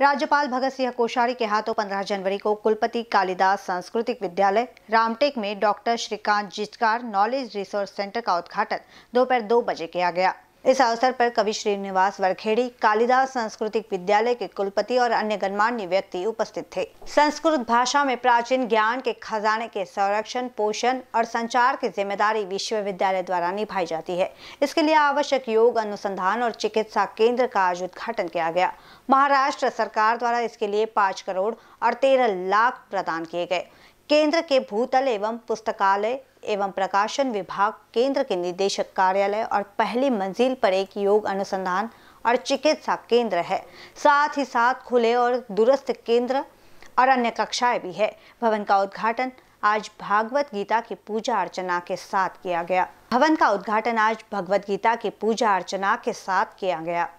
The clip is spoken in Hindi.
राज्यपाल भगत सिंह कोश्यारी के हाथों पंद्रह जनवरी को कुलपति कालिदास सांस्कृतिक विद्यालय रामटेक में doctor Shrikant Jichkar knowledge resource centre का उद्घाटन दोपहर दो बजे किया गया इस अवसर पर कवि श्रीनिवास वरखेड़ी कालिदास सांस्कृतिक विद्यालय के कुलपति और अन्य गणमान्य व्यक्ति उपस्थित थे संस्कृत भाषा में प्राचीन ज्ञान के खजाने के संरक्षण पोषण और संचार की जिम्मेदारी विश्वविद्यालय द्वारा निभाई जाती है इसके लिए आवश्यक योग अनुसंधान और चिकित्सा केंद्र का आज उद्घाटन किया गया महाराष्ट्र सरकार द्वारा इसके लिए पाँच करोड़ और तेरह लाख प्रदान किए गए केंद्र के भूतल एवं पुस्तकालय एवं प्रकाशन विभाग केंद्र के निदेशक कार्यालय और पहली मंजिल पर एक योग अनुसंधान और चिकित्सा केंद्र है साथ ही साथ खुले और दूरस्थ केंद्र और अन्य कक्षाएं भी है भवन का उद्घाटन आज भागवत गीता की पूजा अर्चना के साथ किया गया भवन का उद्घाटन आज भगवत गीता की पूजा अर्चना के साथ किया गया